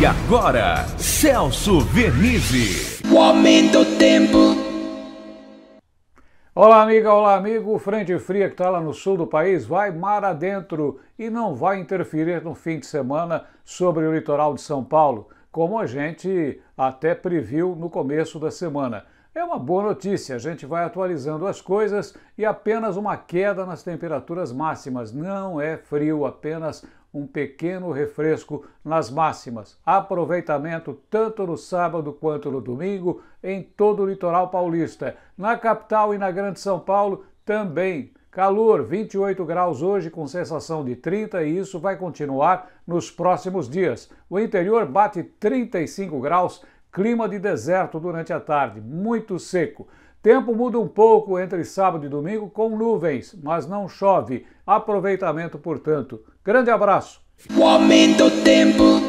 E agora, Celso Vernizzi. O aumento do tempo. Olá, amiga, olá, amigo. Frente fria que está lá no sul do país vai mar adentro e não vai interferir no fim de semana sobre o litoral de São Paulo, como a gente até previu no começo da semana. É uma boa notícia, a gente vai atualizando as coisas e apenas uma queda nas temperaturas máximas. Não é frio, apenas um pequeno refresco nas máximas. Aproveitamento tanto no sábado quanto no domingo em todo o litoral paulista. Na capital e na Grande São Paulo também. Calor, 28 graus hoje com sensação de 30 e isso vai continuar nos próximos dias. O interior bate 35 graus Clima de deserto durante a tarde, muito seco. Tempo muda um pouco entre sábado e domingo com nuvens, mas não chove. Aproveitamento, portanto. Grande abraço. O aumento do tempo.